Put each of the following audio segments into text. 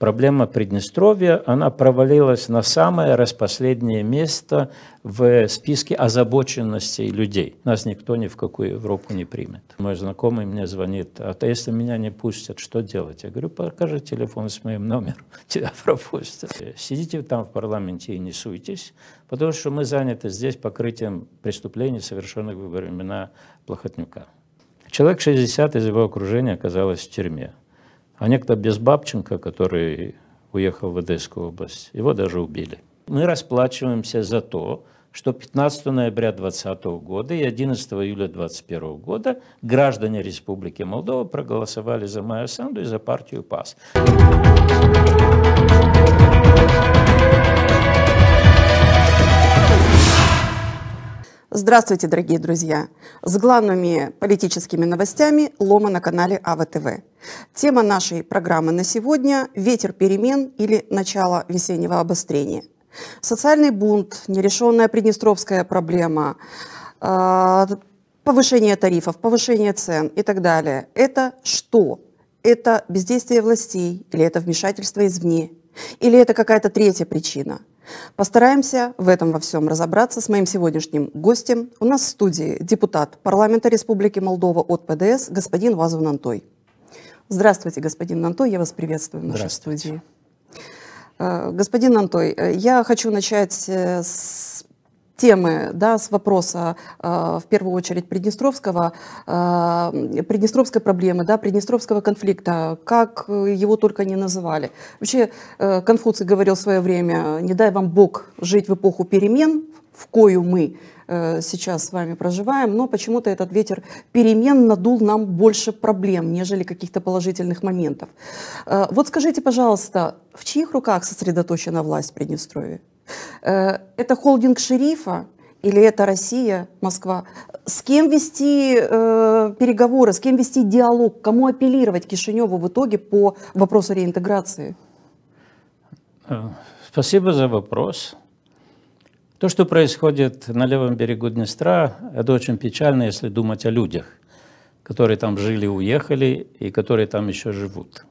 Проблема Приднестровья, она провалилась на самое распоследнее место в списке озабоченностей людей. Нас никто ни в какую Европу не примет. Мой знакомый мне звонит, а то если меня не пустят, что делать? Я говорю, покажи телефон с моим номером, тебя пропустят. Сидите там в парламенте и не суйтесь, потому что мы заняты здесь покрытием преступлений, совершенных во времена Плохотнюка. Человек 60 из его окружения оказалось в тюрьме. А некто Безбабченко, который уехал в Одесскую область, его даже убили. Мы расплачиваемся за то, что 15 ноября 2020 года и 11 июля 2021 года граждане Республики Молдова проголосовали за Майю Санду и за партию ПАС. Здравствуйте, дорогие друзья! С главными политическими новостями Лома на канале АВТВ. Тема нашей программы на сегодня – ветер перемен или начало весеннего обострения. Социальный бунт, нерешенная приднестровская проблема, а, повышение тарифов, повышение цен и так далее. Это что? Это бездействие властей или это вмешательство извне? Или это какая-то третья причина? Постараемся в этом во всем разобраться с моим сегодняшним гостем. У нас в студии депутат парламента Республики Молдова от ПДС господин Вазов Нантой. Здравствуйте, господин Нантой, я вас приветствую в нашей студии. Э, господин Нантой, э, я хочу начать э, с темы, да, с вопроса э, в первую очередь Приднестровского, э, Приднестровской проблемы, да, Приднестровского конфликта, как э, его только не называли. Вообще Конфуций говорил в свое время, не дай вам Бог жить в эпоху перемен, в кою мы сейчас с вами проживаем, но почему-то этот ветер перемен надул нам больше проблем, нежели каких-то положительных моментов. Вот скажите, пожалуйста, в чьих руках сосредоточена власть в Приднестровье? Э, это холдинг шерифа или это Россия, Москва? С кем вести э, переговоры, с кем вести диалог, кому апеллировать Кишиневу в итоге по вопросу реинтеграции? Э, спасибо за вопрос. То, что происходит на левом берегу Днестра, это очень печально, если думать о людях, которые там жили, уехали и которые там еще живут.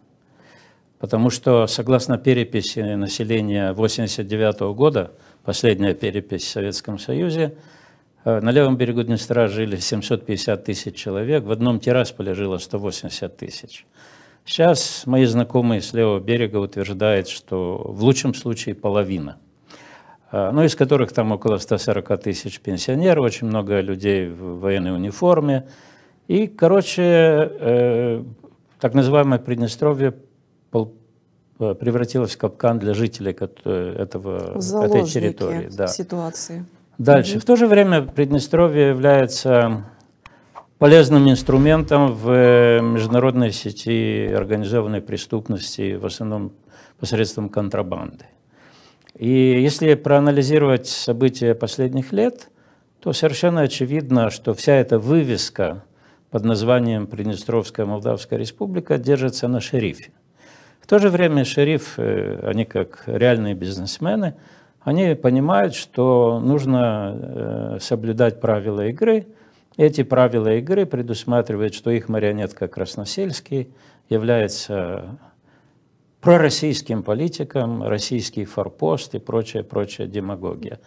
Потому что, согласно переписи населения 1989 года, последняя перепись в Советском Союзе, э, на левом берегу Днестра жили 750 тысяч человек, в одном Тирасполе жило 180 тысяч. Сейчас мои знакомые с левого берега утверждают, что в лучшем случае половина. Э, ну, из которых там около 140 тысяч пенсионеров, очень много людей в военной униформе. И, короче, э, так называемое Приднестровье Э, превратилась в капкан для жителей э, этого, этой территории. Да. ситуации. Дальше. Угу. В то же время Приднестровье является полезным инструментом в э, международной сети организованной преступности, в основном посредством контрабанды. И если проанализировать события последних лет, то совершенно очевидно, что вся эта вывеска под названием Приднестровская Молдавская Республика держится на шерифе то же время шериф, э, они как реальные бизнесмены, они понимают, что нужно э, соблюдать правила игры. Эти правила игры предусматривают, что их марионетка Красносельский является пророссийским политиком, российский форпост и прочая, прочая демагогия.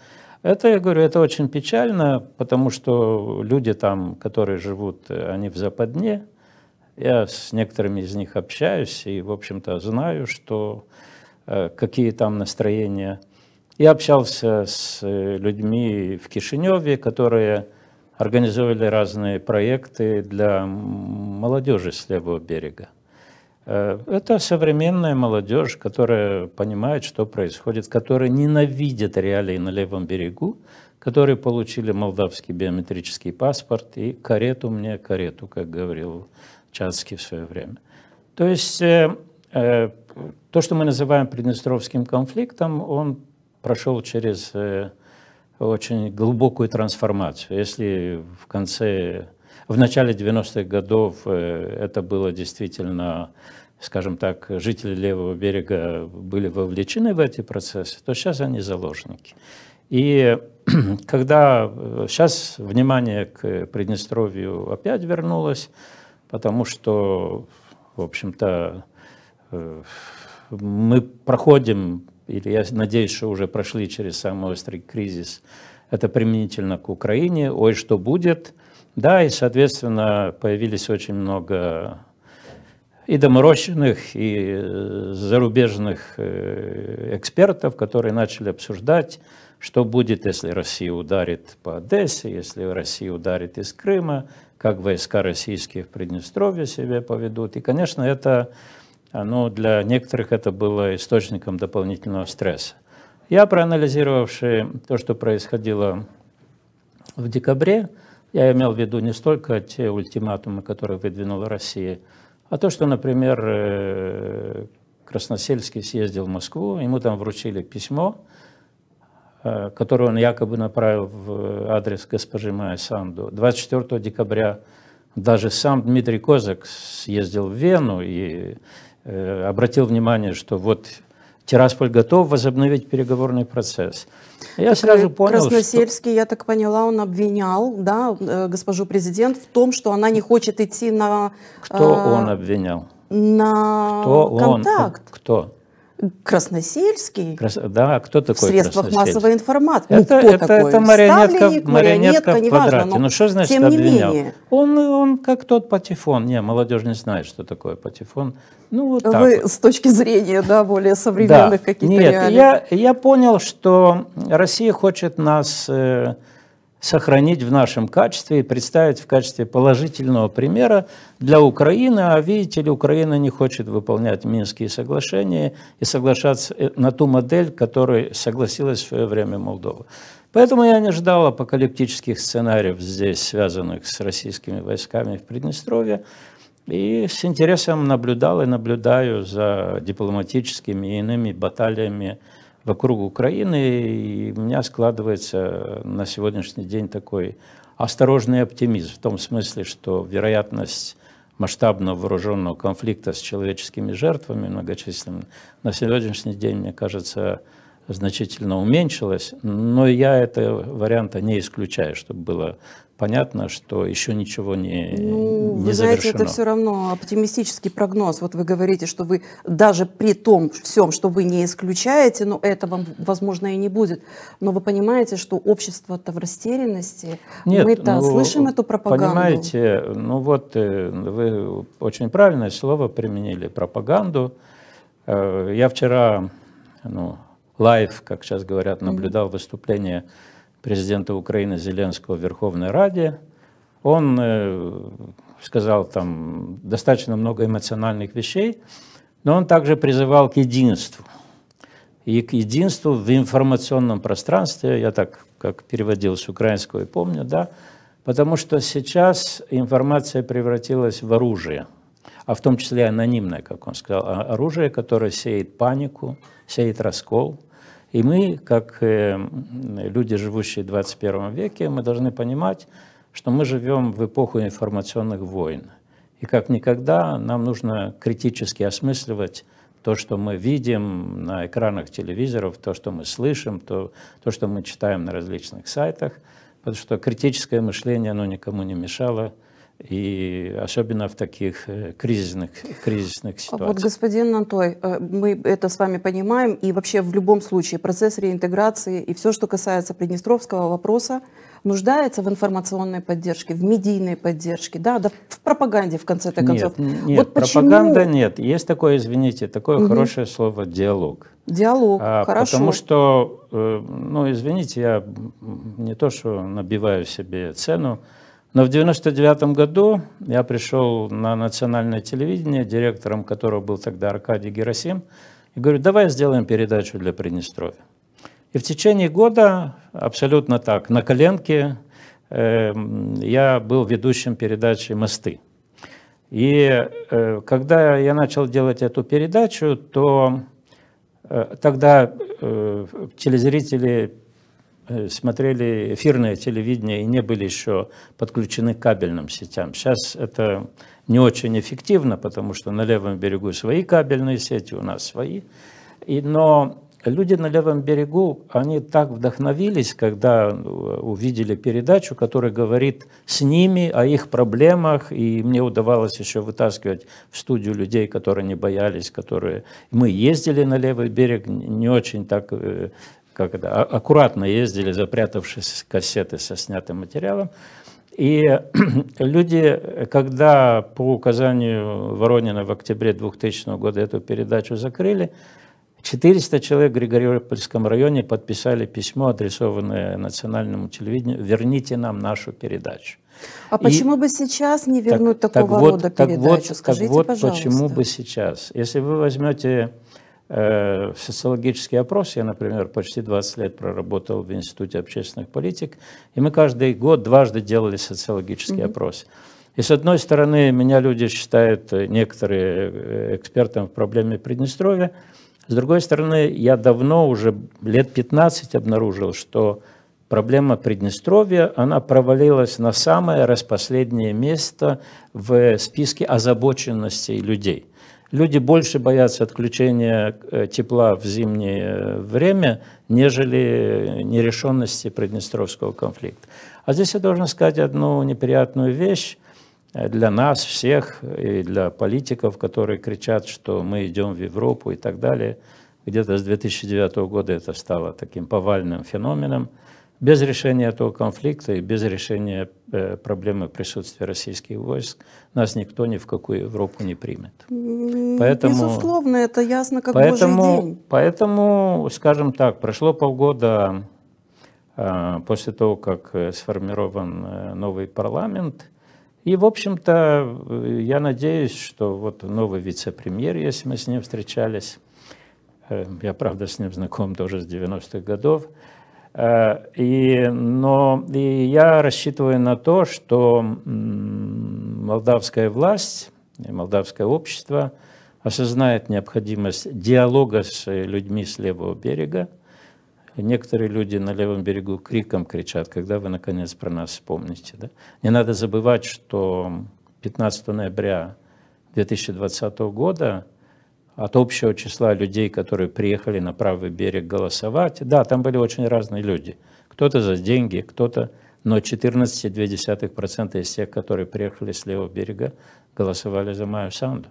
Это, я говорю, это очень печально, потому что люди там, которые живут, э, они в западне, я с некоторыми из них общаюсь и, в общем-то, знаю, что э, какие там настроения. Я общался с э, людьми в Кишиневе, которые организовали разные проекты для молодежи с левого берега. Э, это современная молодежь, которая понимает, что происходит, которая ненавидит реалии на левом берегу, которые получили молдавский биометрический паспорт и карету мне, карету, как говорил Чацкий в свое время. То есть э, э, то, что мы называем Приднестровским конфликтом, он прошел через э, очень глубокую трансформацию. Если в конце, в начале 90-х годов э, это было действительно, скажем так, жители левого берега были вовлечены в эти процессы, то сейчас они заложники. И когда э, сейчас внимание к Приднестровью опять вернулось, потому что, в общем-то, э, мы проходим, или я надеюсь, что уже прошли через самый острый кризис, это применительно к Украине, ой, что будет. Да, и, соответственно, появились очень много и доморощенных, и э, зарубежных э, экспертов, которые начали обсуждать, что будет, если Россия ударит по Одессе, если Россия ударит из Крыма, как войска российские в Приднестровье себя поведут. И, конечно, это ну, для некоторых это было источником дополнительного стресса. Я, проанализировавший то, что происходило в декабре, я имел в виду не столько те ультиматумы, которые выдвинула Россия, а то, что, например, э, Красносельский съездил в Москву, ему там вручили письмо, Э, которую он якобы направил в э, адрес госпожи Майя Санду. 24 декабря даже сам Дмитрий Козак съездил в Вену и э, обратил внимание, что вот Тирасполь готов возобновить переговорный процесс. Я сразу понял, Красносельский, что... я так поняла, он обвинял да, госпожу президент в том, что она не хочет идти на... Кто э, он обвинял? На кто контакт. Он, кто? Красносельский? Крас... Да, кто такой В средствах массовой информации. Ну, это, ну, это, такой? это марионетка, Ставленник, марионетка, марионетка в квадрате. Неважно, ну что значит тем обвинял? Не менее. Он, он как тот патефон. Не, молодежь не знает, что такое патефон. Ну, вот так Вы вот. с точки зрения да, более современных да. каких-то Нет, реалий. я, я понял, что Россия хочет нас... Э, сохранить в нашем качестве и представить в качестве положительного примера для Украины. А видите ли, Украина не хочет выполнять Минские соглашения и соглашаться э, на ту модель, которой согласилась в свое время Молдова. Поэтому я не ждал апокалиптических сценариев здесь, связанных с российскими войсками в Приднестровье. И с интересом наблюдал и наблюдаю за дипломатическими и иными баталиями вокруг Украины, и у меня складывается на сегодняшний день такой осторожный оптимизм в том смысле, что вероятность масштабного вооруженного конфликта с человеческими жертвами многочисленными на сегодняшний день, мне кажется, значительно уменьшилась, но я этого варианта не исключаю, чтобы было понятно, что еще ничего не, ну, не вы знаете, это все равно оптимистический прогноз. Вот вы говорите, что вы даже при том всем, что вы не исключаете, но этого, возможно, и не будет. Но вы понимаете, что общество-то в растерянности. Нет, Мы-то ну, слышим эту пропаганду. Понимаете, ну вот э, вы очень правильное слово применили, пропаганду. Э, я вчера, ну, лайв, как сейчас говорят, наблюдал выступление президента Украины Зеленского в Верховной Раде, он э, сказал там достаточно много эмоциональных вещей, но он также призывал к единству. И к единству в информационном пространстве, я так как переводил с украинского и помню, да, потому что сейчас информация превратилась в оружие, а в том числе анонимное, как он сказал, оружие, которое сеет панику, сеет раскол – и мы, как э, люди, живущие в 21 веке, мы должны понимать, что мы живем в эпоху информационных войн. И как никогда нам нужно критически осмысливать то, что мы видим на экранах телевизоров, то, что мы слышим, то, то что мы читаем на различных сайтах, потому что критическое мышление, оно никому не мешало и особенно в таких э, кризисных, кризисных ситуациях. Вот, господин Антой, э, мы это с вами понимаем, и вообще в любом случае процесс реинтеграции и все, что касается приднестровского вопроса, нуждается в информационной поддержке, в медийной поддержке, да, да в пропаганде, в конце-то концов. Нет, нет вот пропаганда почему... нет. Есть такое, извините, такое угу. хорошее слово «диалог». Диалог, а, хорошо. Потому что, э, ну, извините, я не то, что набиваю себе цену, но в 1999 году я пришел на национальное телевидение, директором которого был тогда Аркадий Герасим, и говорю, давай сделаем передачу для Приднестровья. И в течение года, абсолютно так, на коленке, э, я был ведущим передачи «Мосты». И э, когда я начал делать эту передачу, то э, тогда э, телезрители Э, смотрели эфирное телевидение и не были еще подключены к кабельным сетям. Сейчас это не очень эффективно, потому что на левом берегу свои кабельные сети, у нас свои. И, но люди на левом берегу, они так вдохновились, когда э, увидели передачу, которая говорит с ними о их проблемах, и мне удавалось еще вытаскивать в студию людей, которые не боялись, которые... Мы ездили на левый берег, не очень так э, как это, а, аккуратно ездили, запрятавшись кассеты со снятым материалом. И люди, когда по указанию Воронина в октябре 2000 года эту передачу закрыли, 400 человек в Григорьевском районе подписали письмо, адресованное национальному телевидению «Верните нам нашу передачу». А и почему бы сейчас не вернуть так, такого так вот, рода передачу? Так Скажите, так вот пожалуйста. почему бы сейчас? Если вы возьмете Э, социологический опрос. Я, например, почти 20 лет проработал в Институте общественных политик, и мы каждый год дважды делали социологический mm-hmm. опрос. И с одной стороны, меня люди считают э, некоторые э, экспертом в проблеме Приднестровья, с другой стороны, я давно, уже лет 15 обнаружил, что проблема Приднестровья, она провалилась на самое распоследнее место в списке озабоченностей людей люди больше боятся отключения э, тепла в зимнее э, время, нежели э, нерешенности Приднестровского конфликта. А здесь я должен сказать одну неприятную вещь для нас всех и для политиков, которые кричат, что мы идем в Европу и так далее. Где-то с 2009 года это стало таким повальным феноменом – без решения этого конфликта и без решения э, проблемы присутствия российских войск нас никто ни в какую Европу не примет. Поэтому, Безусловно, это ясно как поэтому, божий день. Поэтому, скажем так, прошло полгода э, после того, как э, сформирован новый парламент, и, в общем-то, я надеюсь, что вот новый вице-премьер, если мы с ним встречались, я, правда, с ним знаком тоже с 90-х годов, Э, и, но и я рассчитываю на то, что молдавская власть и молдавское общество осознает необходимость диалога с людьми с левого берега. И некоторые люди на левом берегу криком кричат, когда вы наконец про нас вспомните. Да? Не надо забывать, что 15 ноября 2020 года от общего числа людей, которые приехали на правый берег голосовать. Да, там были очень разные люди. Кто-то за деньги, кто-то... Но 14,2% из тех, которые приехали с левого берега, голосовали за Майю Санду.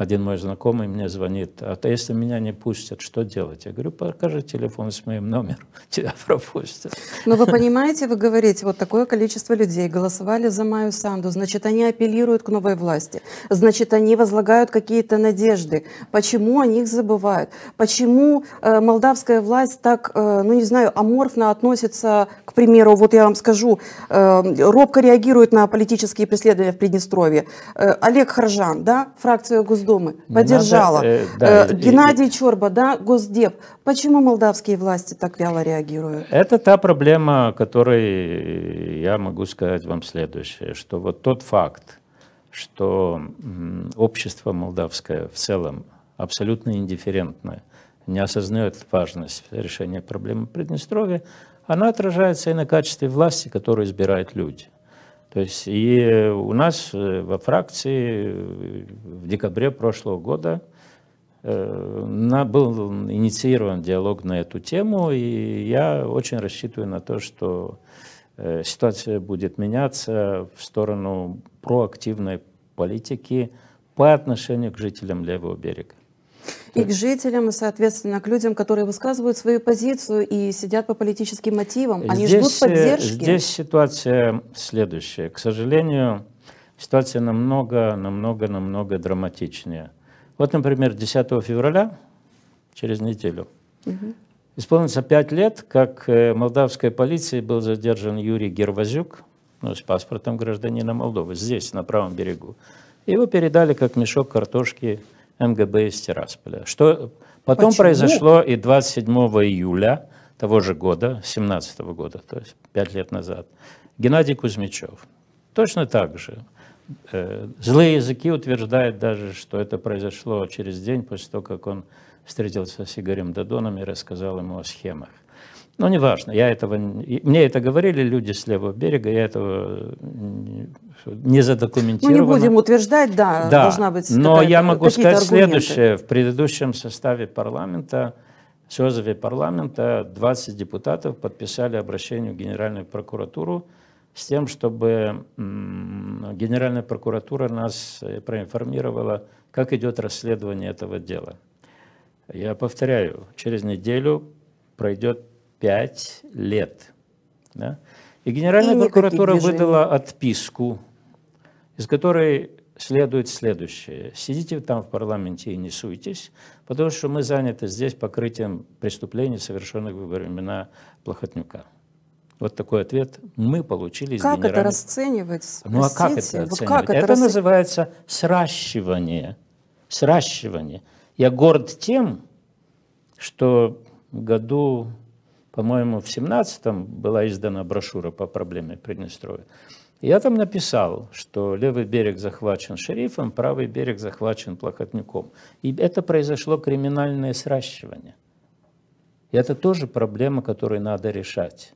Один мой знакомый мне звонит, а то если меня не пустят, что делать? Я говорю, покажи телефон с моим номером, тебя пропустят. Но ну, вы понимаете, вы говорите, вот такое количество людей голосовали за Майю Санду, значит, они апеллируют к новой власти, значит, они возлагают какие-то надежды. Почему о них забывают? Почему э, молдавская власть так, э, ну не знаю, аморфно относится, к примеру, вот я вам скажу, э, робко реагирует на политические преследования в Приднестровье. Э, Олег Харжан, да, фракция Госдумы, Госдумы поддержала. Надо, э, да, э, Геннадий и, Чорба, да, Госдеп. Почему молдавские власти так вяло реагируют? Это та проблема, которой я могу сказать вам следующее, что вот тот факт, что общество молдавское в целом абсолютно индифферентное, не осознает важность решения проблемы Приднестровья, она отражается и на качестве власти, которую избирают люди. То есть и э, у нас э, во фракции э, в декабре прошлого года был инициирован диалог на эту тему, и я очень рассчитываю на то, что ситуация будет меняться в сторону проактивной политики по отношению к жителям левого берега и к жителям, и, соответственно, к людям, которые высказывают свою позицию и сидят по политическим мотивам. Они здесь, ждут э, поддержки. Здесь ситуация следующая. К сожалению, ситуация намного, намного, намного драматичнее. Вот, например, 10 февраля, через неделю, угу. исполнится 5 лет, как э, молдавской полицией был задержан Юрий Гервазюк, ну, с паспортом гражданина Молдовы, здесь, на правом берегу. Его передали как мешок картошки МГБ из Тирасполя. Что потом Почему? произошло и 27 июля того же года, 17 года, то есть пять лет назад, Геннадий Кузьмичев. Точно так же. Э, злые языки утверждают даже, что это произошло через день после того, как он встретился с Игорем Дадоном и рассказал ему о схемах. Ну, неважно, я этого... Мне это говорили люди с левого берега, я этого не задокументировал. Мы ну, не будем утверждать, да, да должна быть Но я могу сказать аргументы. следующее. В предыдущем составе парламента, в созве парламента 20 депутатов подписали обращение в Генеральную прокуратуру с тем, чтобы Генеральная прокуратура нас э, проинформировала, как идет расследование этого дела. Я повторяю, через неделю пройдет пять лет. Да? И Генеральная и прокуратура выдала отписку, из которой следует следующее. Сидите там в парламенте и не суйтесь, потому что мы заняты здесь покрытием преступлений, совершенных во времена Плохотнюка. Вот такой ответ мы получили из Как генеральных... это расценивать? Ну а как это вот Как это, это рас... называется сращивание. Сращивание. Я горд тем, что году по-моему, в 17-м была издана брошюра по проблеме Приднестровья. Я там написал, что левый берег захвачен шерифом, правый берег захвачен плохотником. И это произошло криминальное сращивание. И это тоже проблема, которую надо решать.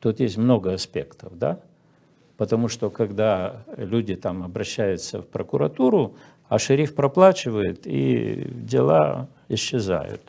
Тут есть много аспектов, да? Потому что когда люди там обращаются в прокуратуру, а шериф проплачивает, и дела исчезают.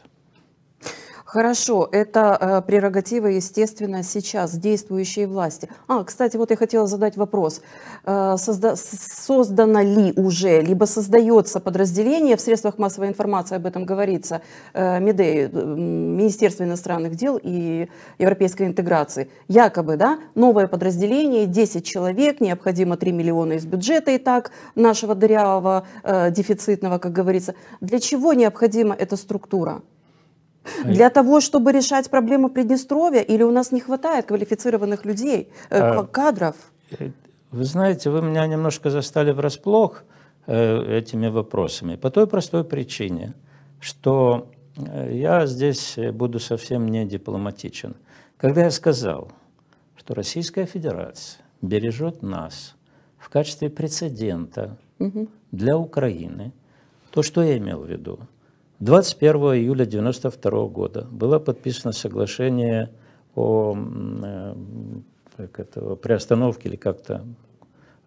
Хорошо, это э, прерогатива, естественно, сейчас действующей власти. А, кстати, вот я хотела задать вопрос. Э, созда создано ли уже, либо создается подразделение, в средствах массовой информации об этом говорится, э, МИДЕ, э, Министерство иностранных дел и европейской интеграции. Якобы, да, новое подразделение, 10 человек, необходимо 3 миллиона из бюджета и так, нашего дырявого, э, дефицитного, как говорится. Для чего необходима эта структура? Для того, чтобы решать проблему Приднестровья, или у нас не хватает квалифицированных людей, э, а, кадров? Э, вы знаете, вы меня немножко застали врасплох э, этими вопросами. По той простой причине, что я здесь буду совсем не дипломатичен. Когда я сказал, что Российская Федерация бережет нас в качестве прецедента для Украины, то что я имел в виду? 21 июля 1992 года было подписано соглашение о э, как это, приостановке или как-то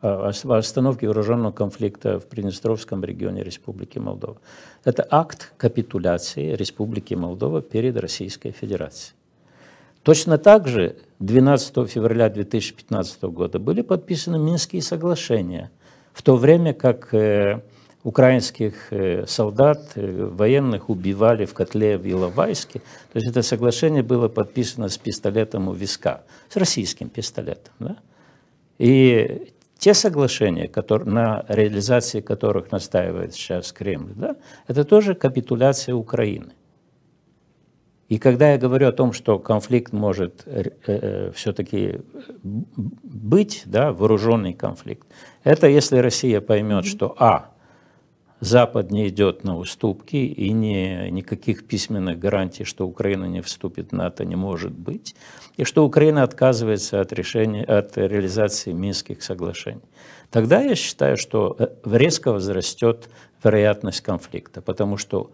остановке вооруженного конфликта в Приднестровском регионе Республики Молдова. Это акт капитуляции Республики Молдова перед Российской Федерацией. Точно так же 12 февраля 2015 года были подписаны Минские соглашения, в то время как э, украинских э, солдат, э, военных убивали в котле в Иловайске. То есть это соглашение было подписано с пистолетом у виска, с российским пистолетом. Да? И те соглашения, которые, на реализации которых настаивает сейчас Кремль, да, это тоже капитуляция Украины. И когда я говорю о том, что конфликт может э, э, э все-таки быть, да, вооруженный конфликт, это если Россия поймет, что а, Запад не идет на уступки, и не никаких письменных гарантий, что Украина не вступит в НАТО, не может быть, и что Украина отказывается от, решения, от реализации Минских соглашений. Тогда я считаю, что э, резко возрастет вероятность конфликта, потому что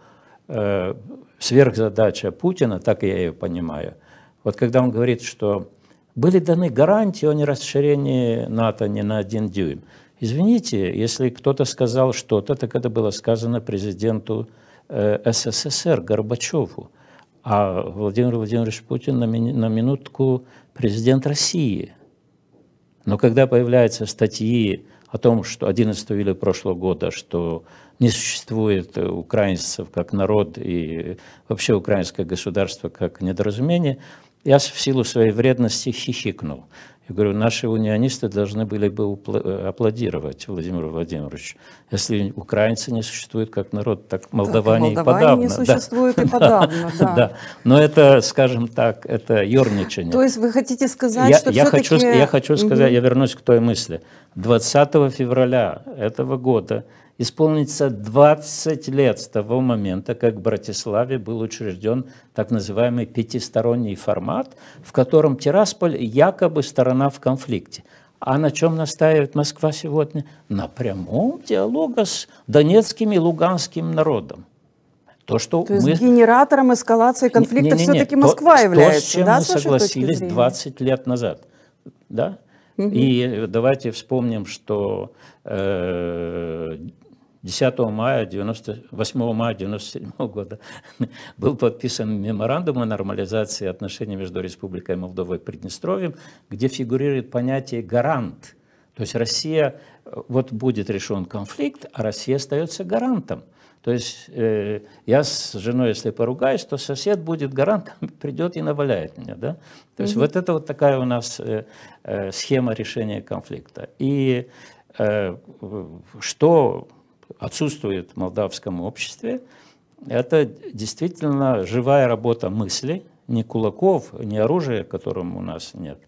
э, сверхзадача Путина, так я ее понимаю, вот когда он говорит, что были даны гарантии о нерасширении НАТО не на один дюйм, Извините, если кто-то сказал что-то, так это было сказано президенту э, СССР Горбачеву. А Владимир Владимирович Путин на, ми- на минутку президент России. Но когда появляются статьи о том, что 11 июля прошлого года, что не существует украинцев как народ и вообще украинское государство как недоразумение – я в силу своей вредности хихикнул. Я говорю, наши унионисты должны были бы э, аплодировать Владимиру Владимировичу. Если украинцы не существуют как народ, так молдаване, так, и, молдаване и подавно. не да. и подавно, да. да. Но это, скажем так, это ерничание. То есть вы хотите сказать, я, что я хочу, Я хочу сказать, я вернусь к той мысли. 20 февраля этого года исполнится 20 лет с того момента, как в Братиславе был учрежден так называемый пятисторонний формат, в котором Тирасполь якобы сторона в конфликте. А на чем настаивает Москва сегодня? На прямом диалоге с донецким и луганским народом. То, что То мы... есть генератором эскалации конфликта все-таки Москва то, является. То, с чем да, мы согласились 20 лет назад. Да? Угу. И давайте вспомним, что э, 10 мая 98 мая 97 года был подписан меморандум о нормализации отношений между Республикой Молдова и Приднестровьем, где фигурирует понятие «гарант». То есть Россия, э, вот будет решен конфликт, а Россия остается гарантом. То есть э, я с женой, если поругаюсь, то сосед будет гарантом, придет и наваляет меня. Да? То есть mm-hmm. вот это вот такая у нас э, э, схема решения конфликта. И э, что отсутствует в молдавском обществе, это действительно живая работа мысли, не кулаков, не оружия, которым у нас нет,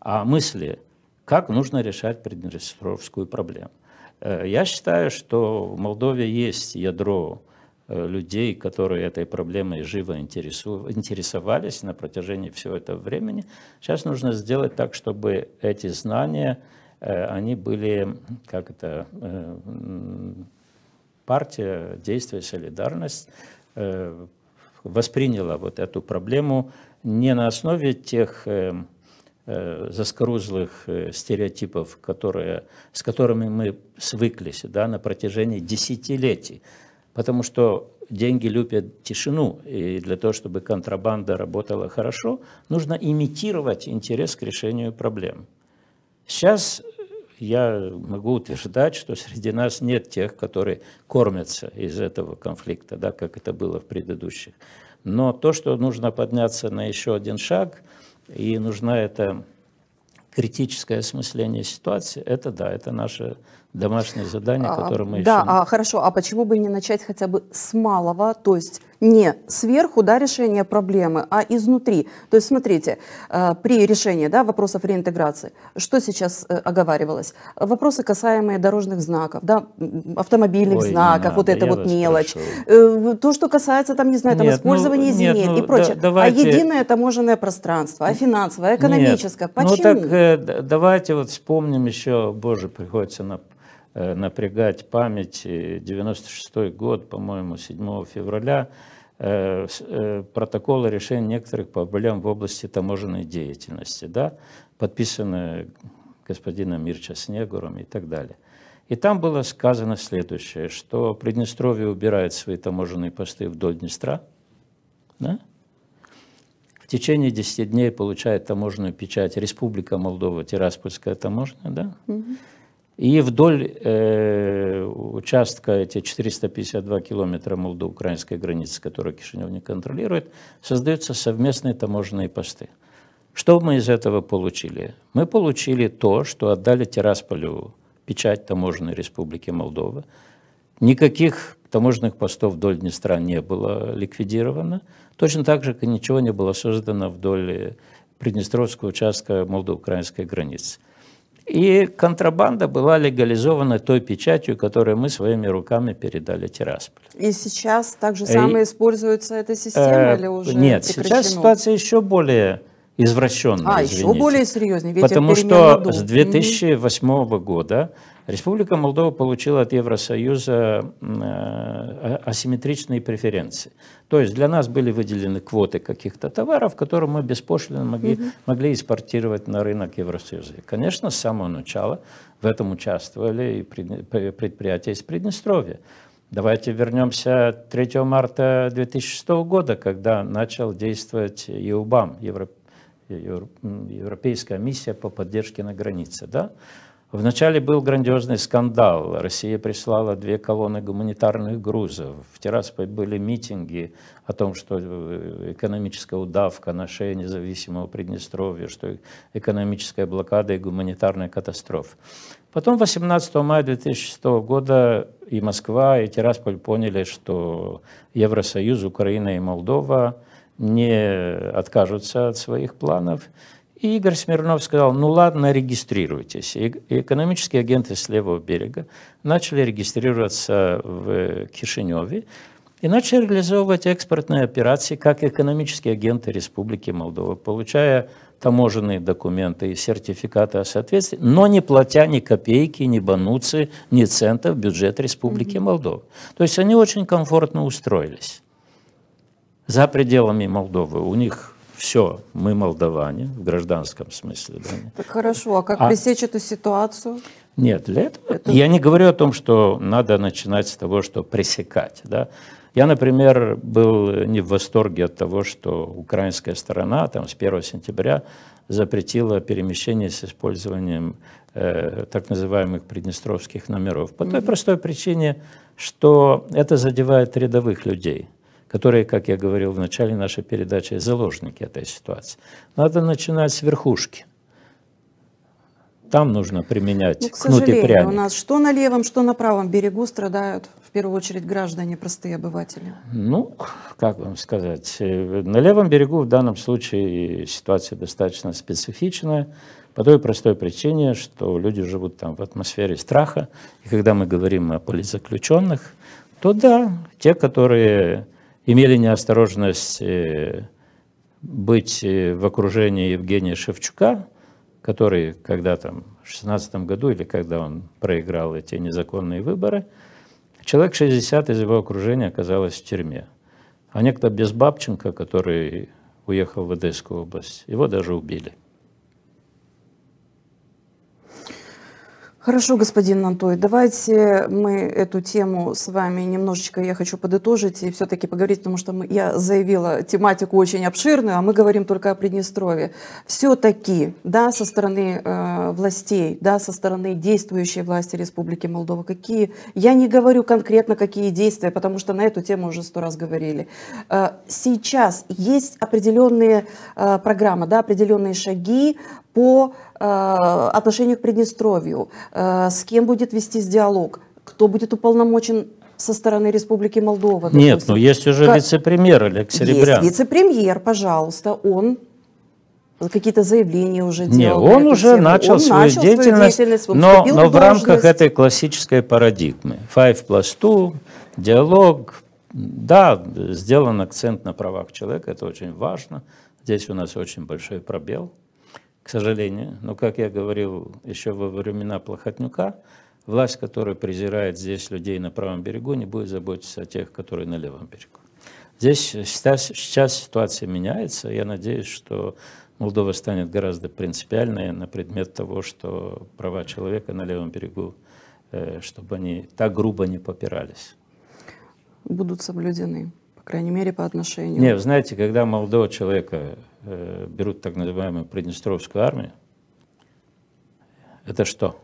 а мысли, как нужно решать приднестровскую проблему. Э, я считаю, что в Молдове есть ядро э, людей, которые этой проблемой живо интересу интересовались на протяжении всего этого времени. Сейчас нужно сделать так, чтобы эти знания, э, они были как это, партия действия, солидарность» э, восприняла вот эту проблему не на основе тех э, э, заскорузлых стереотипов, которые, с которыми мы свыклись да, на протяжении десятилетий. Потому что деньги любят тишину, и для того, чтобы контрабанда работала хорошо, нужно имитировать интерес к решению проблем. Сейчас я могу утверждать, что среди нас нет тех, которые кормятся из этого конфликта, да, как это было в предыдущих. Но то, что нужно подняться на еще один шаг, и нужна это критическое осмысление ситуации, это да, это наше домашнее задание, а, которое мы а, еще... Да, а, хорошо, а почему бы не начать хотя бы с малого, то есть не сверху да, решение проблемы, а изнутри. То есть смотрите, э, при решении да, вопросов реинтеграции, что сейчас э, оговаривалось? Вопросы, касаемые дорожных знаков, да, автомобильных Ой, знаков, надо, вот это вот мелочь. Прошу. Э, то, что касается, там, не знаю, там, нет, ну, использования ну, земель нет, ну, и прочее. Да, давайте... А единое таможенное пространство, а финансовое, экономическое, нет. почему? Ну так э, давайте вот вспомним еще, боже, приходится на напрягать память. 96 год, по-моему, 7 февраля Э, э, протоколы решения некоторых проблем в области таможенной деятельности, да, подписанные господином Мирча Снегуром и так далее. И там было сказано следующее, что Приднестровье убирает свои таможенные посты вдоль Днестра, да? в течение 10 дней получает таможенную печать Республика Молдова, Тираспольская таможня, да? угу. И вдоль э, участка, эти 452 километра молдо-украинской границы, которую Кишинев не контролирует, создаются совместные таможенные посты. Что мы из этого получили? Мы получили то, что отдали Тирасполю печать таможенной республики Молдова. Никаких таможенных постов вдоль Днестра не было ликвидировано. Точно так же, как ничего не было создано вдоль э, Приднестровского участка молдо-украинской границы. И контрабанда была легализована той печатью, которую мы своими руками передали Тирасполь. И сейчас так же самое и, используется эта система э, или уже Нет, прекращено? сейчас ситуация еще более извращенная, А, извините, еще более серьезная. потому что с 2008 угу. года Республика Молдова получила от Евросоюза э, асимметричные преференции. То есть для нас были выделены квоты каких-то товаров, которые мы беспошлино могли, угу. могли экспортировать на рынок Евросоюза. И, конечно, с самого начала в этом участвовали и предприятия из Приднестровья. Давайте вернемся 3 марта 2006 года, когда начал действовать ЕУБАМ, Европейская миссия по поддержке на границе. Да? Вначале был грандиозный скандал. Россия прислала две колонны гуманитарных грузов. В Тирасполе были митинги о том, что э, экономическая удавка на шее независимого Приднестровья, что экономическая блокада и гуманитарная катастрофа. Потом 18 мая 2006 года и Москва, и Тирасполь поняли, что Евросоюз, Украина и Молдова не откажутся от своих планов – и Игорь Смирнов сказал, ну ладно, регистрируйтесь. И экономические агенты с левого берега начали регистрироваться в Кишиневе и начали реализовывать экспортные операции как экономические агенты Республики Молдова, получая таможенные документы и сертификаты о соответствии, но не платя ни копейки, ни бануцы, ни цента в бюджет Республики mm-hmm. Молдова. То есть они очень комфортно устроились за пределами Молдовы. У них все, мы молдаване в гражданском смысле. Да? Так хорошо, а как а... пресечь эту ситуацию? Нет, для этого Это... я не говорю о том, что надо начинать с того, что пресекать. Да? Я, например, был не в восторге от того, что украинская сторона там, с 1 сентября запретила перемещение с использованием э, так называемых приднестровских номеров. По той простой причине, что это задевает рядовых людей которые, как я говорил в начале нашей передачи, заложники этой ситуации. Надо начинать с верхушки. Там нужно применять ну, к кнут и пряник. у нас что на левом, что на правом берегу страдают в первую очередь граждане, простые обыватели. Ну, как вам сказать, э, на левом берегу в данном случае ситуация достаточно специфичная, по той простой причине, что люди живут там в атмосфере страха, и когда мы говорим о политзаключенных, то да, те, которые имели неосторожность э, быть э, в окружении Евгения Шевчука, который когда там в 16 году или когда он проиграл эти незаконные выборы, человек 60 из его окружения оказалось в тюрьме. А некто без Бабченко, который уехал в Одесскую область, его даже убили. Хорошо, господин Антой, давайте мы эту тему с вами немножечко, я хочу подытожить и все-таки поговорить, потому что мы, я заявила тематику очень обширную, а мы говорим только о Приднестровье. Все-таки, да, со стороны э, властей, да, со стороны действующей власти Республики Молдова, какие, я не говорю конкретно, какие действия, потому что на эту тему уже сто раз говорили. Э, сейчас есть определенные э, программы, да, определенные шаги по э, отношению к Приднестровью, э, с кем будет вестись диалог, кто будет уполномочен со стороны Республики Молдова. Допустим. Нет, ну, но есть уже как... вице-премьер Олег Серебрян. Есть вице-премьер, пожалуйста, он какие-то заявления уже делал. Нет, он уже тему. начал он свою начал деятельность, свою деятельность но, но в рамках этой классической парадигмы. Five plus two, диалог, да, сделан акцент на правах человека, это очень важно. Здесь у нас очень большой пробел к сожалению. Но, как я говорил еще во времена Плохотнюка, власть, которая презирает здесь людей на правом берегу, не будет заботиться о тех, которые на левом берегу. Здесь сейчас, сейчас ситуация меняется. Я надеюсь, что Молдова станет гораздо принципиальной на предмет того, что права человека на левом берегу, э, чтобы они так грубо не попирались. Будут соблюдены, по крайней мере, по отношению. Нет, знаете, когда молодого человека Э, берут так называемую Приднестровскую армию, это что?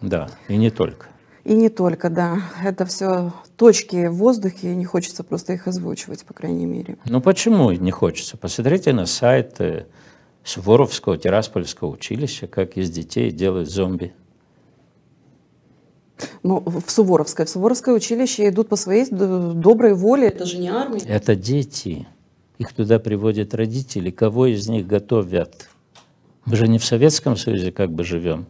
Да, и не только. И не только, да. Это все точки в воздухе, и не хочется просто их озвучивать, по крайней мере. Ну почему не хочется? Посмотрите на сайт Суворовского, Тираспольского училища, как из детей делают зомби. Ну, в Суворовское. В Суворовское училище идут по своей доброй воле. Это же не армия. Это дети их туда приводят родители, кого из них готовят. Мы же не в Советском Союзе как бы живем.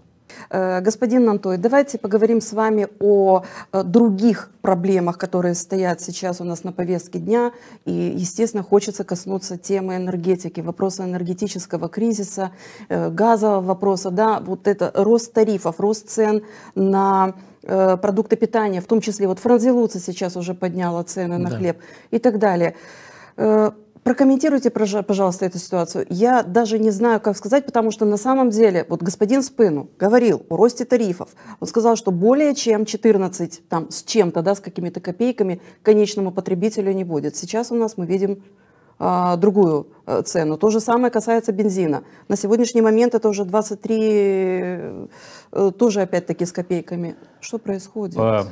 Э, господин Антой, давайте поговорим с вами о э, других проблемах, которые стоят сейчас у нас на повестке дня. И, естественно, хочется коснуться темы энергетики, вопроса энергетического кризиса, э, газового вопроса, да, вот это рост тарифов, рост цен на продукты питания, в том числе вот Франзи сейчас уже подняла цены на да. хлеб и так далее. Прокомментируйте, пожалуйста, эту ситуацию. Я даже не знаю, как сказать, потому что на самом деле, вот господин Спыну говорил о росте тарифов. Он сказал, что более чем 14, там, с чем-то, да, с какими-то копейками конечному потребителю не будет. Сейчас у нас мы видим а, другую а, цену. То же самое касается бензина. На сегодняшний момент это уже 23, а, э, тоже опять-таки с копейками. Что происходит? А,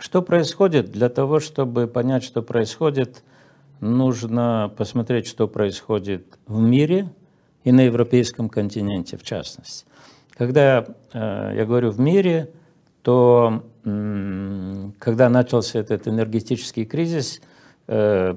что происходит? Для того, чтобы понять, что происходит, нужно посмотреть, что происходит в мире и на европейском континенте в частности. Когда э, я говорю в мире, то э, когда начался этот энергетический кризис, э,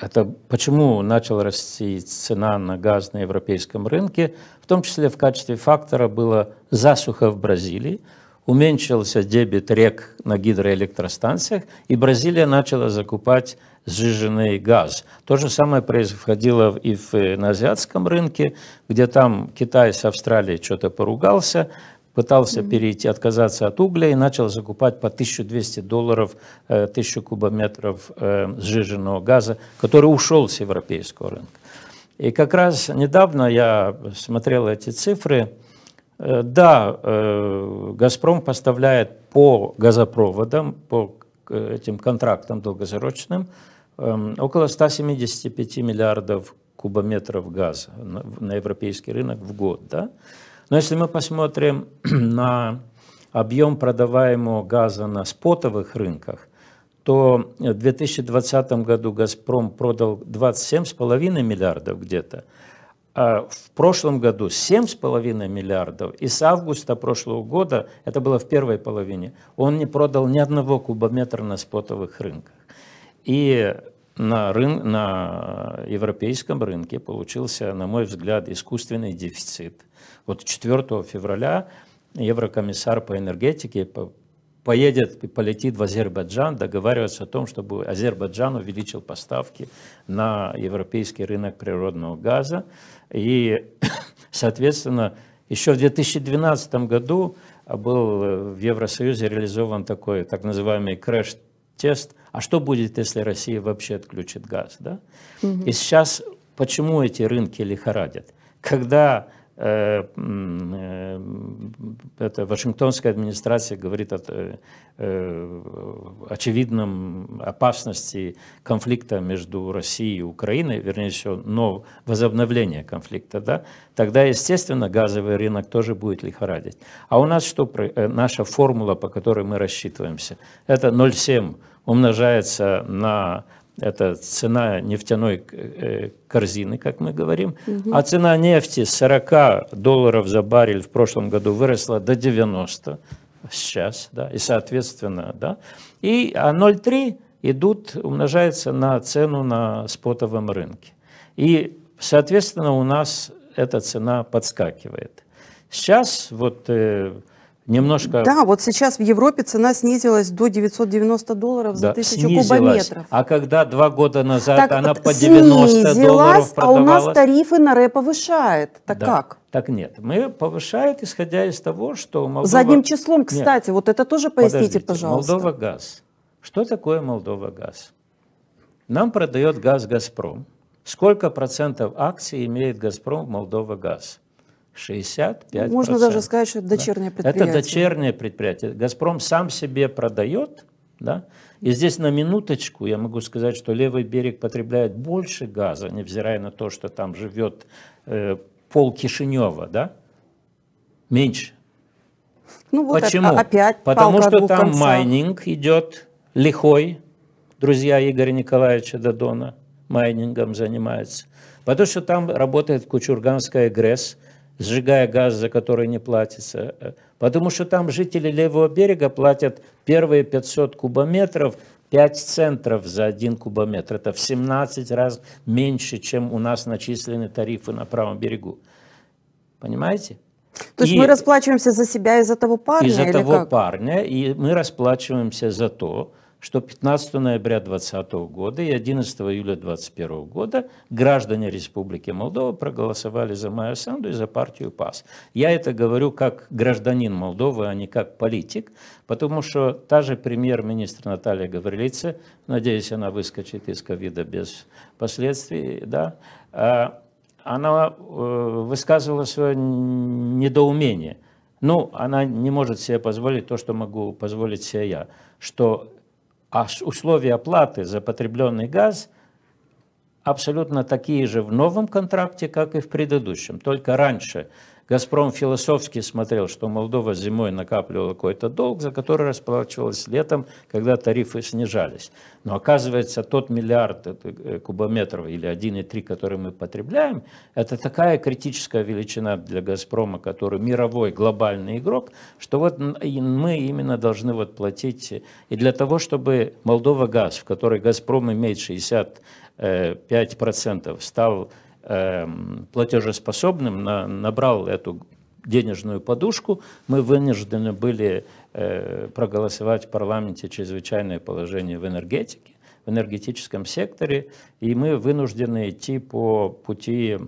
это почему начал расти цена на газ на европейском рынке, в том числе в качестве фактора была засуха в Бразилии, уменьшился дебет рек на гидроэлектростанциях, и Бразилия начала закупать сжиженный газ. То же самое происходило и в, э, на азиатском рынке, где там Китай с Австралией что-то поругался, пытался перейти, отказаться от угля и начал закупать по 1200 долларов, 1000 э, кубометров э, сжиженного газа, который ушел с европейского рынка. И как раз недавно я смотрел эти цифры, Э, да, э, «Газпром» поставляет по газопроводам, по этим контрактам долгосрочным, эм, около 175 миллиардов кубометров газа на европейский рынок в год. Да? Но если мы посмотрим на объем продаваемого газа на спотовых рынках, то в 2020 году «Газпром» продал 27,5 миллиардов где-то, Э, в прошлом году 7,5 миллиардов, и с августа прошлого года, это было в первой половине, он не продал ни одного кубометра на спотовых рынках. И на, рын, на европейском рынке получился, на мой взгляд, искусственный дефицит. Вот 4 февраля еврокомиссар по энергетике поедет и полетит в Азербайджан договариваться о том, чтобы Азербайджан увеличил поставки на европейский рынок природного газа. И, соответственно, еще в 2012 году был в Евросоюзе реализован такой так называемый крэш-тест. А что будет, если Россия вообще отключит газ? Да? Угу. И сейчас почему эти рынки лихорадят? Когда Э, э, это Вашингтонская администрация говорит о э, очевидном опасности конфликта между Россией и Украиной, вернее еще, но возобновления конфликта, да, тогда, естественно, газовый рынок тоже будет лихорадить. А у нас что, наша формула, по которой мы рассчитываемся, это 0,7 умножается на это цена нефтяной э, корзины, как мы говорим, а цена нефти с 40 долларов за баррель в прошлом году выросла до 90 сейчас, да, и соответственно, да, и 0,3 а идут, умножается на цену на спотовом рынке. И, соответственно, у нас эта цена подскакивает. Сейчас вот э, Немножко... Да, вот сейчас в Европе цена снизилась до 990 долларов за да, тысячу снизилась. кубометров. А когда два года назад так, она э, по 90 долларов продавалась... а у нас тарифы на РЭ повышает. Так да. как? Так нет, мы повышает, исходя из того, что Молдова... Задним числом, кстати, нет. вот это тоже поясните, Подождите. пожалуйста. Молдова газ. Что такое Молдова газ? Нам продает газ Газпром. Сколько процентов акций имеет Газпром Молдова газ? 65%. Можно даже сказать, что это дочернее да. предприятие. Это дочернее предприятие. «Газпром» сам себе продает, да? И здесь на минуточку я могу сказать, что левый берег потребляет больше газа, невзирая на то, что там живет э, пол Кишинева, да? Меньше. Ну вот Почему? опять Потому что там конца. майнинг идет лихой. Друзья Игоря Николаевича Дадона майнингом занимаются. Потому что там работает Кучурганская ГРЭС, сжигая газ, за который не платится. Потому что там жители левого берега платят первые 500 кубометров 5 центров за 1 кубометр. Это в 17 раз меньше, чем у нас начислены тарифы на правом берегу. Понимаете? То есть и мы расплачиваемся за себя и за того парня? И за того как? парня, и мы расплачиваемся за то, что 15 ноября 2020 года и 11 июля 2021 года граждане Республики Молдова проголосовали за Майю Санду и за партию ПАС. Я это говорю как гражданин Молдовы, а не как политик, потому что та же премьер-министр Наталья Гаврилица, надеюсь, она выскочит из ковида без последствий, да, а, она э, высказывала свое недоумение. Ну, она не может себе позволить то, что могу позволить себе я, что а условия оплаты за потребленный газ абсолютно такие же в новом контракте, как и в предыдущем. Только раньше Газпром философски смотрел, что Молдова зимой накапливала какой-то долг, за который расплачивалась летом, когда тарифы снижались. Но оказывается, тот миллиард э, кубометров или 1,3, который мы потребляем, это такая критическая величина для Газпрома, который мировой глобальный игрок, что вот мы именно должны вот платить. И для того, чтобы Молдова газ, в которой Газпром имеет 65%, э, стал Эм, платежеспособным, на, набрал эту денежную подушку. Мы вынуждены были э, проголосовать в парламенте чрезвычайное положение в энергетике, в энергетическом секторе, и мы вынуждены идти по пути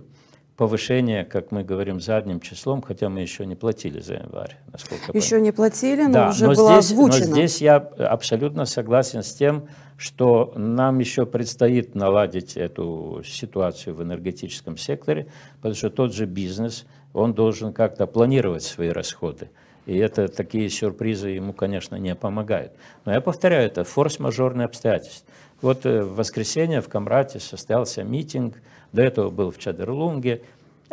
повышение, как мы говорим, задним числом, хотя мы еще не платили за январь. Насколько еще понимаю. не платили, но да, уже но было здесь, озвучено. Но здесь я абсолютно согласен с тем, что нам еще предстоит наладить эту ситуацию в энергетическом секторе, потому что тот же бизнес, он должен как-то планировать свои расходы. И это такие сюрпризы ему, конечно, не помогают. Но я повторяю, это форс-мажорные обстоятельства. Вот э, в воскресенье в Камрате состоялся митинг, до этого был в Чадерлунге.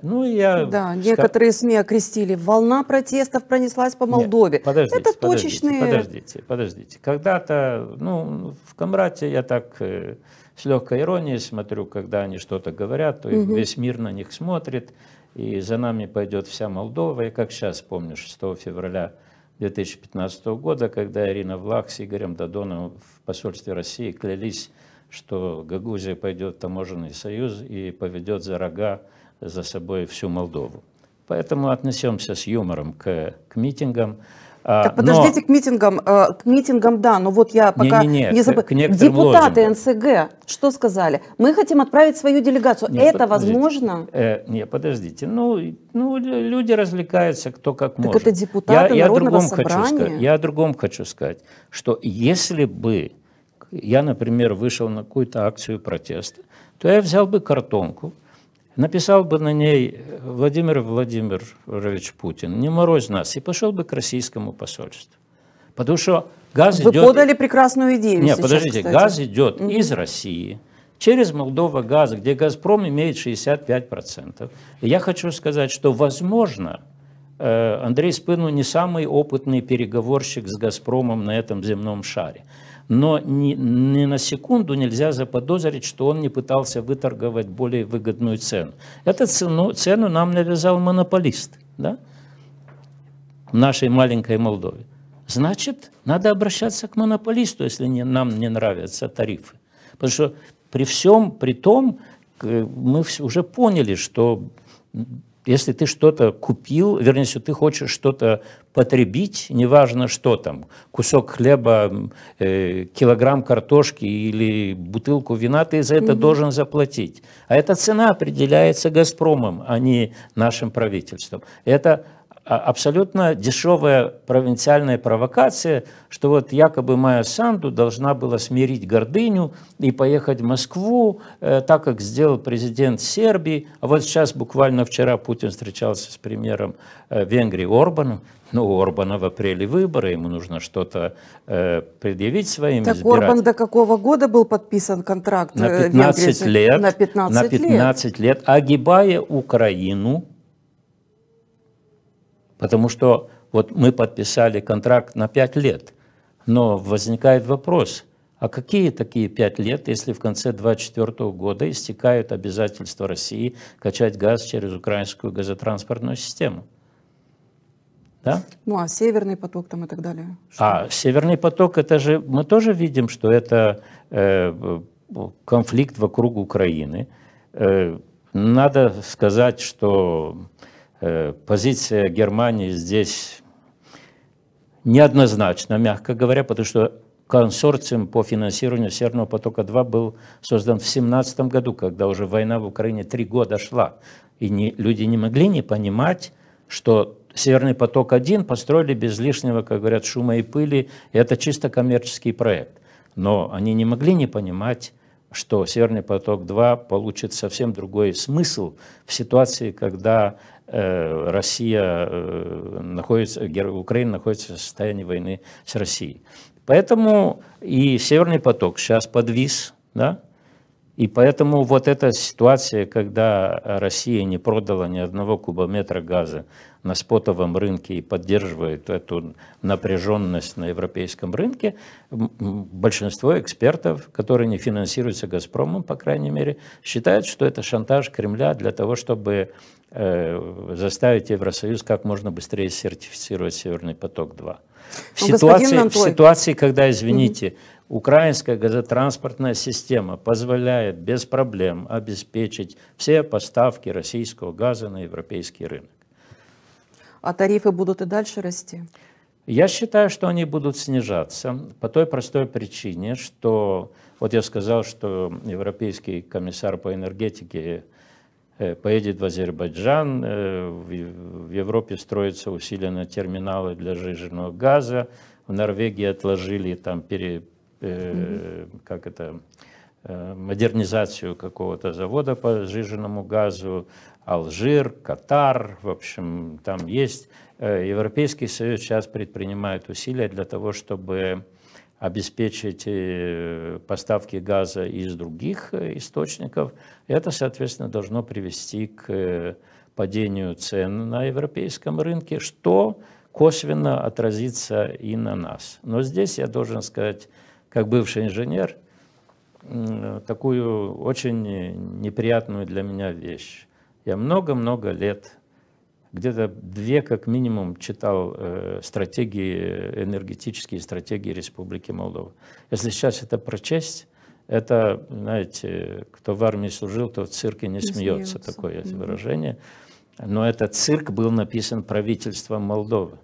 Ну, я... Да, некоторые СМИ окрестили. Волна протестов пронеслась по Молдове. Нет, подождите, Это точечные... Подождите, подождите. Когда-то, ну, в Камрате я так э, с легкой иронией смотрю, когда они что-то говорят, то угу. весь мир на них смотрит, и за нами пойдет вся Молдова. И как сейчас помню, 6 февраля 2015 года, когда Ирина Влах с Игорем Дадоном в посольстве России клялись, что Гагузия пойдет в таможенный союз и поведет за рога за собой всю Молдову. Поэтому отнесемся с юмором к, к митингам. А, так подождите но... к митингам, э, к митингам, да, но вот я пока не, не, не, не забыл. Депутаты лозунгам. НСГ что сказали? Мы хотим отправить свою делегацию. Не, Это подождите. возможно? Э, не, подождите. Ну, ну, люди развлекаются кто как так может. это депутаты я, я другом собрания? Хочу сказать, я о другом хочу сказать, что если бы я, например, вышел на какую-то акцию протеста, то я взял бы картонку, написал бы на ней э, Владимир Владимирович Путин, не морозь нас, и пошел бы к российскому посольству. Потому что газ Вы идет... Вы подали прекрасную идею Нет, сейчас, подождите, кстати. газ идет mm-hmm. из России, через Молдова газ, где «Газпром» имеет 65%. И я хочу сказать, что, возможно, э, Андрей Спыну не самый опытный переговорщик с «Газпромом» на этом земном шаре но ни, ни на секунду нельзя заподозрить, что он не пытался выторговать более выгодную цену. Эту цену, цену нам навязал монополист да? в нашей маленькой Молдове. Значит, надо обращаться к монополисту, если не, нам не нравятся тарифы. Потому что при всем, при том, мы уже поняли, что если ты что-то купил, вернее, если ты хочешь что-то потребить, неважно что там, кусок хлеба, э, килограмм картошки или бутылку вина, ты за это угу. должен заплатить. А эта цена определяется «Газпромом», а не нашим правительством. Это а, абсолютно дешевая провинциальная провокация, что вот якобы Майя Санду должна была смирить гордыню и поехать в Москву, э, так как сделал президент Сербии. А вот сейчас, буквально вчера, Путин встречался с премьером э, Венгрии Орбаном. Ну, у Орбана в апреле выборы, ему нужно что-то э, предъявить своим избирателям. Так Орбан до какого года был подписан контракт? На 15 Венгрии? лет. На 15, на 15 лет. лет. Огибая Украину, Потому что вот мы подписали контракт на 5 лет, но возникает вопрос, а какие такие 5 лет, если в конце 2024 года истекают обязательства России качать газ через украинскую газотранспортную систему? Да? Ну а Северный поток там и так далее. Что? А Северный поток, это же мы тоже видим, что это э, конфликт вокруг Украины. Э, надо сказать, что Э, позиция Германии здесь неоднозначна, мягко говоря, потому что консорциум по финансированию Северного потока-2 был создан в 2017 году, когда уже война в Украине три года шла. И не, люди не могли не понимать, что Северный поток-1 построили без лишнего, как говорят, шума и пыли. И это чисто коммерческий проект. Но они не могли не понимать, что Северный поток-2 получит совсем другой смысл в ситуации, когда Э, Россия э, находится, Украина находится в состоянии войны с Россией. Поэтому и Северный поток сейчас подвис, да, и поэтому вот эта ситуация, когда Россия не продала ни одного кубометра газа на спотовом рынке и поддерживает эту напряженность на европейском рынке, большинство экспертов, которые не финансируются «Газпромом», по крайней мере, считают, что это шантаж Кремля для того, чтобы Э, заставить Евросоюз как можно быстрее сертифицировать Северный поток-2. В, ну, ситуации, в ситуации, когда, извините, угу. Украинская газотранспортная система позволяет без проблем обеспечить все поставки российского газа на европейский рынок. А тарифы будут и дальше расти? Я считаю, что они будут снижаться по той простой причине, что, вот я сказал, что Европейский комиссар по энергетике Э, поедет в Азербайджан, э, в Европе строятся усиленно терминалы для жиженного газа, в Норвегии отложили там пере, э, как это, модернизацию какого-то завода по сжиженному газу, Алжир, Катар, в общем, там есть. Европейский Союз сейчас предпринимает усилия для того, чтобы обеспечить э, поставки газа из других э, источников, это, соответственно, должно привести к э, падению цен на европейском рынке, что косвенно отразится и на нас. Но здесь я должен сказать, как бывший инженер, такую очень неприятную для меня вещь. Я много-много лет где-то две как минимум читал э, стратегии, энергетические стратегии Республики Молдова. Если сейчас это прочесть, это, знаете, кто в армии служил, то в цирке не, не смеется, смеется, такое mm-hmm. выражение. Но этот цирк был написан правительством Молдовы.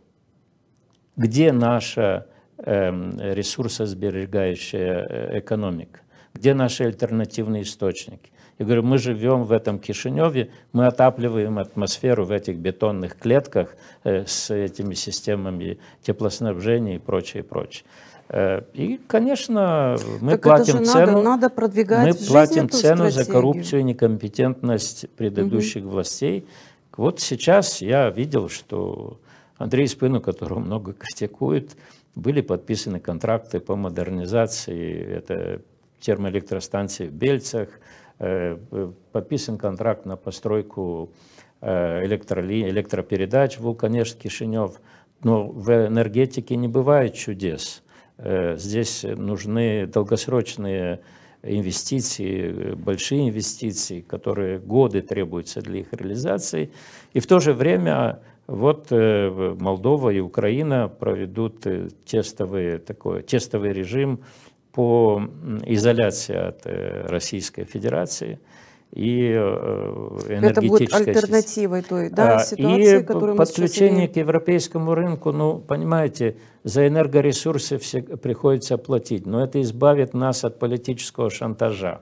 Где наша эм, э, ресурсосберегающая экономика? Где наши альтернативные источники? Я говорю, мы живем в этом Кишиневе, мы отапливаем атмосферу в этих бетонных клетках э, с этими системами теплоснабжения и прочее, прочее. Э, и, конечно, мы так платим цену, надо, надо продвигать мы платим цену стратегию. за коррупцию и некомпетентность предыдущих угу. властей. Вот сейчас я видел, что Андрей Спину, которого много критикуют, были подписаны контракты по модернизации это термоэлектростанции в Бельцах, Э, подписан контракт на постройку э, электроли, электропередач конечно Кишинев. Но в энергетике не бывает чудес. Э, здесь нужны долгосрочные инвестиции, большие инвестиции, которые годы требуются для их реализации. И в то же время вот Молдова и Украина проведут тестовый, такой, тестовый режим по изоляции от э, Российской Федерации и энергетической Это будет альтернативой той да, а, ситуации, и которую мы подключение сейчас... к европейскому рынку, ну, понимаете, за энергоресурсы все приходится платить, но это избавит нас от политического шантажа.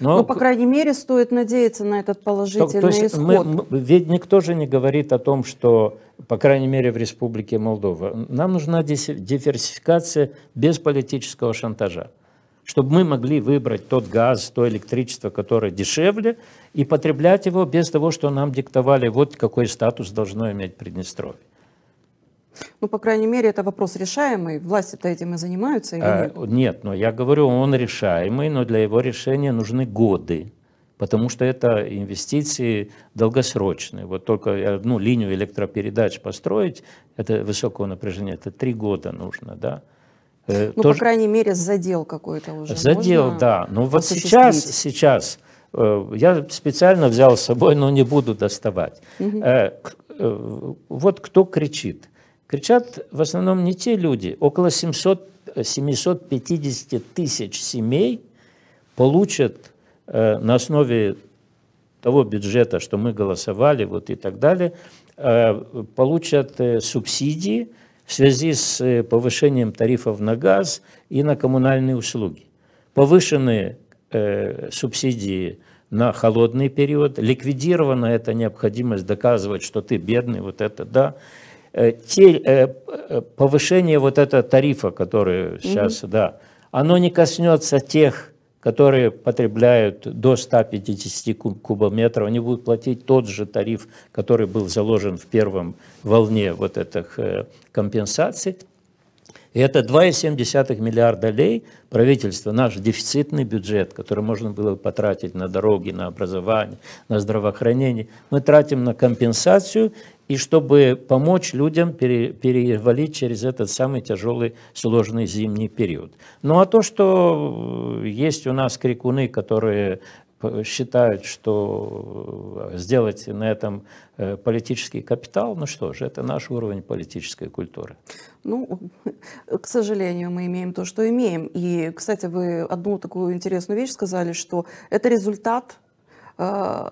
Но, Но ну, по крайней мере, стоит надеяться на этот положительный то, то исход. Мы, ведь никто же не говорит о том, что, по крайней мере, в Республике Молдова, нам нужна диверсификация без политического шантажа чтобы мы могли выбрать тот газ, то электричество, которое дешевле, и потреблять его без того, что нам диктовали, вот какой статус должно иметь Приднестровье. Ну, по крайней мере, это вопрос решаемый. Власти-то этим и занимаются или а, нет? Нет, но я говорю, он решаемый, но для его решения нужны годы потому что это инвестиции долгосрочные. Вот только одну э, линию электропередач построить, это высокого напряжения, это три года нужно, да. Э, ну, Тоже... по крайней мере, задел какой-то уже. Задел, Можно да. Но ну, вот сейчас, сейчас э, я специально взял с собой, но не буду доставать. Угу. Вот кто кричит кричат в основном не те люди. Около 700, 750 э, тысяч семей получат э, на основе того бюджета, что мы голосовали, вот и так далее, э, получат э, субсидии в связи с э, повышением тарифов на газ и на коммунальные услуги. Повышенные э, субсидии на холодный период, ликвидирована эта необходимость доказывать, что ты бедный, вот это да, Э, те, э, э, повышение вот этого тарифа, который сейчас, mm да, оно не коснется тех, которые потребляют до 150 кубометров, они будут платить тот же тариф, который был заложен в первом волне вот этих компенсаций. И это 2,7 миллиарда лей правительство, наш дефицитный бюджет, который можно было потратить на дороги, на образование, на здравоохранение, мы тратим на компенсацию и чтобы помочь людям пере, перевалить через этот самый тяжелый, сложный зимний период. Ну а то, что есть у нас крикуны, которые считают, что э, сделать на этом э, политический капитал, ну что же, это наш уровень политической культуры. Ну, к сожалению, мы имеем то, что имеем. И, кстати, вы одну такую интересную вещь сказали, что это результат э,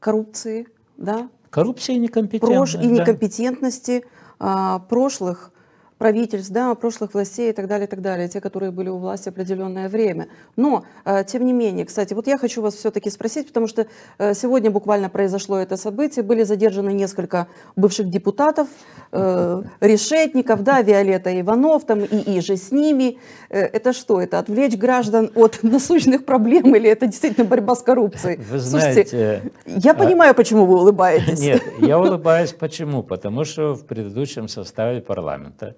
коррупции, да? Коррупции и некомпетентности. Прош... И некомпетентности да. э, прошлых правительств, да, прошлых властей и так далее, и так далее, те, которые были у власти определенное время. Но, э, тем не менее, кстати, вот я хочу вас все-таки спросить, потому что э, сегодня буквально произошло это событие, были задержаны несколько бывших депутатов, э, решетников, да, Виолетта Иванов, там, и иже с ними. Это что, это отвлечь граждан от насущных проблем или это действительно борьба с коррупцией? Вы знаете... Слушайте, я а понимаю, почему вы улыбаетесь. Нет, я улыбаюсь почему? Потому что в предыдущем составе парламента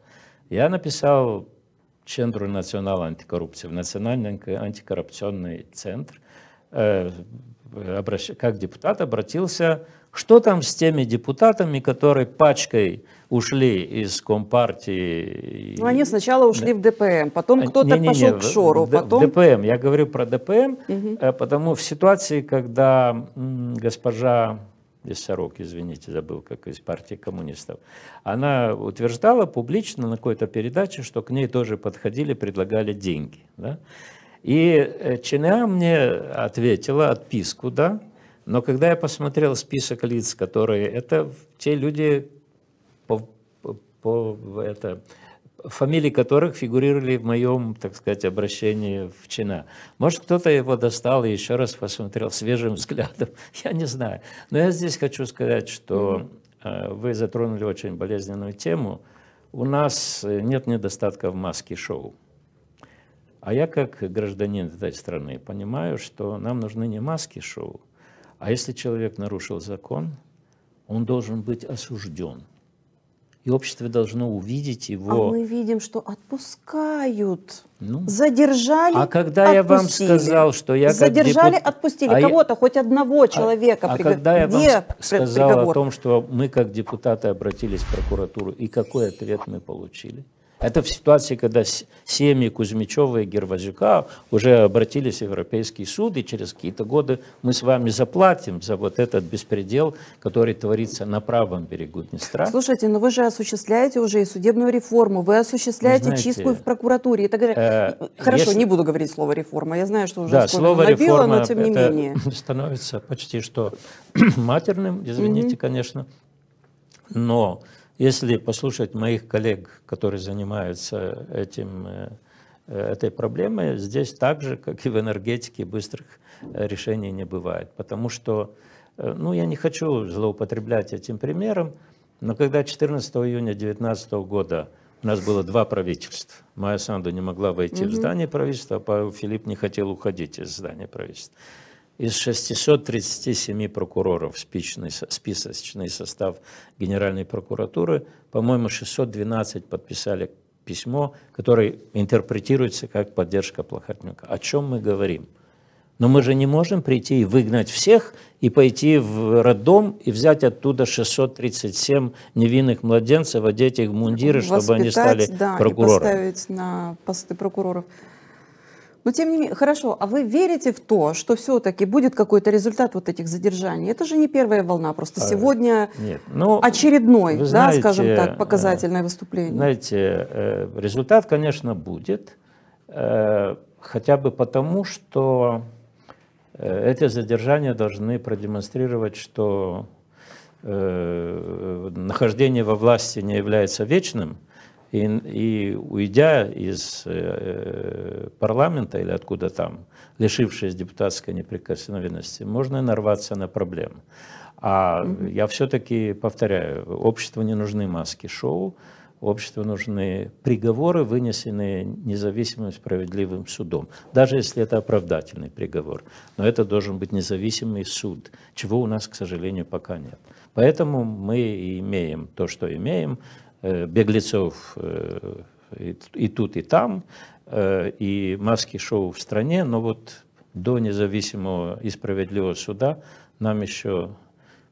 я написал Центру национальной антикоррупции, в Национальный антикоррупционный центр, как депутат обратился, что там с теми депутатами, которые пачкой ушли из Компартии? Ну, они сначала ушли в ДПМ, потом кто-то не, не, пошел не, к Шору, в, потом... ДПМ, я говорю про ДПМ, угу. потому в ситуации, когда госпожа Бессорок, извините, забыл, как из партии коммунистов, она утверждала публично на какой-то передаче, что к ней тоже подходили, предлагали деньги. Да? И э, ЧНА мне ответила отписку, да, но когда я посмотрел список лиц, которые это те люди, по, по, это, фамилии которых фигурировали в моем, так сказать, обращении в чина. Может, кто-то его достал и еще раз посмотрел свежим взглядом, я не знаю. Но я здесь хочу сказать, что э, вы затронули очень болезненную тему. У нас э, нет недостатка в маске шоу. А я как гражданин этой страны понимаю, что нам нужны не маски шоу, а если человек нарушил закон, он должен быть осужден и общество должно увидеть его. А мы видим, что отпускают. Ну, задержали, А когда отпустили. я вам сказал, что я Задержали, как депут... отпустили а кого-то, я... хоть одного а- человека. А, приг... а когда я вам сказал приговор? о том, что мы как депутаты обратились в прокуратуру, и какой ответ мы получили? Это в ситуации, когда семьи Кузьмичева и Гервазюка уже обратились в Европейский суд, и через какие-то годы мы с вами заплатим за вот этот беспредел, который творится на правом берегу Днестра. Слушайте, но ну вы же осуществляете уже и судебную реформу, вы осуществляете знаете, чистку в прокуратуре и Э, Хорошо, если... не буду говорить слово реформа, я знаю, что уже да, слово набило, реформа, но тем не это менее. становится почти что матерным, извините, mm-hmm. конечно, но если послушать моих коллег, которые занимаются этим, э, этой проблемой, здесь так же, как и в энергетике, быстрых э, решений не бывает. Потому что, э, ну, я не хочу злоупотреблять этим примером, но когда 14 июня 2019 года у нас было два правительства. Майя Санду не могла войти mm-hmm. в здание правительства, а Павел Филипп не хотел уходить из здания правительства. Из 637 прокуроров спичный, списочный состав Генеральной прокуратуры, по-моему, 612 подписали письмо, которое интерпретируется как поддержка Плохотнюка. О чем мы говорим? Но мы же не можем прийти и выгнать всех, и пойти в роддом и взять оттуда 637 невинных младенцев, одеть их в мундиры, чтобы они стали да, прокурорами. И поставить на посты прокуроров. Но тем не менее, хорошо, а вы верите в то, что все-таки будет какой-то результат вот этих задержаний? Это же не первая волна, просто а, сегодня Нет, ну, очередной, да, знаете, скажем так, э, показательное выступление. Знаете, э, результат, конечно, будет, э, хотя бы потому, что эти задержания должны продемонстрировать, что нахождение во власти не является вечным, и, и уйдя из э, парламента или откуда там, лишившись депутатской неприкосновенности, можно нарваться на проблемы. А mm-hmm. я все-таки повторяю, обществу не нужны маски-шоу, обществу нужны приговоры, вынесенные независимым справедливым судом, даже если это оправдательный приговор. Но это должен быть независимый суд, чего у нас, к сожалению, пока нет. Поэтому мы имеем то, что имеем, Э, беглецов э, и тут, и там, э, и маски-шоу в стране, но вот до независимого и справедливого суда нам еще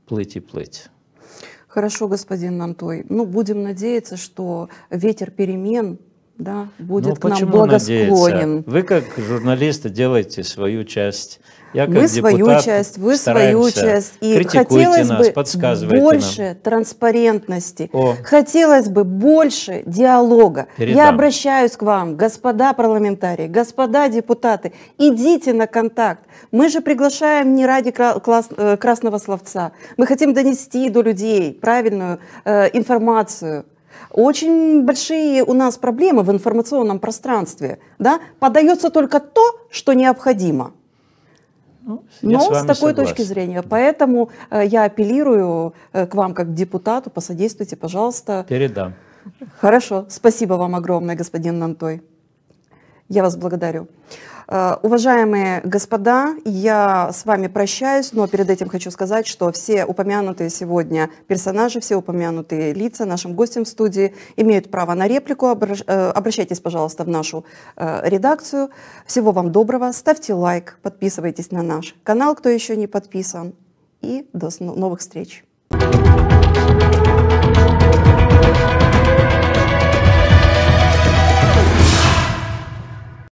плыть и плыть. Хорошо, господин Нантой. Ну, будем надеяться, что ветер перемен да, ну, будет ну, к нам благосклонен. Надеяться? Вы как журналисты делаете свою часть. Я как мы свою депутат, часть, вы свою часть. И хотелось нас, бы больше нам. транспарентности, О. хотелось бы больше диалога. Передам. Я обращаюсь к вам, господа парламентарии, господа депутаты, идите на контакт. Мы же приглашаем не ради э, красного словца. Мы хотим донести до людей правильную э, информацию. Очень большие у нас проблемы в информационном пространстве. Да? Подается только то, что необходимо. Ну, Но с, с такой согласен. точки зрения. Поэтому э, я апеллирую э, к вам как к депутату, посодействуйте, пожалуйста. Передам. Хорошо, спасибо вам огромное, господин Нантой. Я вас благодарю. Э, уважаемые господа, я с вами прощаюсь, но перед этим хочу сказать, что все упомянутые сегодня персонажи, все упомянутые лица нашим гостям в студии имеют право на реплику. Э, обращайтесь, пожалуйста, в нашу э, редакцию. Всего вам доброго, ставьте лайк, подписывайтесь на наш канал, кто еще не подписан. И до новых встреч! Thank you.